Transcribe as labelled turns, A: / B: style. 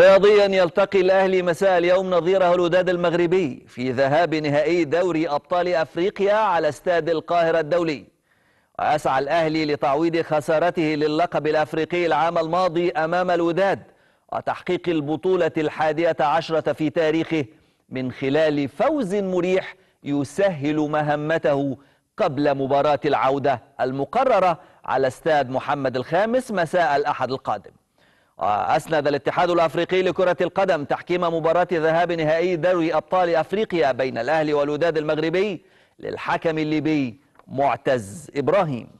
A: رياضيا يلتقي الأهلي مساء اليوم نظيره الوداد المغربي في ذهاب نهائي دوري أبطال أفريقيا على استاد القاهرة الدولي ويسعى الأهلي لتعويض خسارته للقب الأفريقي العام الماضي أمام الوداد وتحقيق البطولة الحادية عشرة في تاريخه من خلال فوز مريح يسهل مهمته قبل مباراة العودة المقررة على استاد محمد الخامس مساء الأحد القادم أسند الاتحاد الأفريقي لكرة القدم تحكيم مباراة ذهاب نهائي دوري أبطال أفريقيا بين الأهلي والوداد المغربي للحكم الليبي معتز إبراهيم